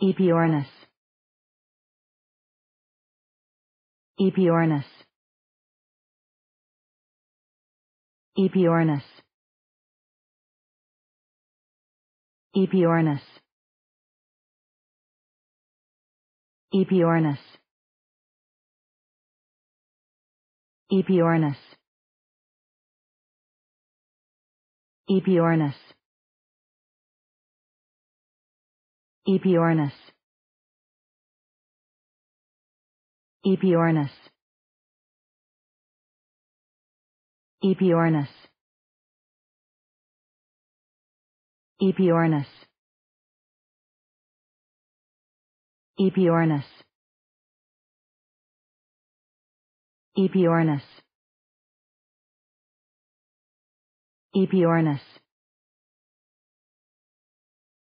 Epiornis Epiornis Epiornis Epiornis Epiornis Epiornis Epiornis Epiornis Epiornis Epiornis Epiornis Epiornis Epiornis Epiornis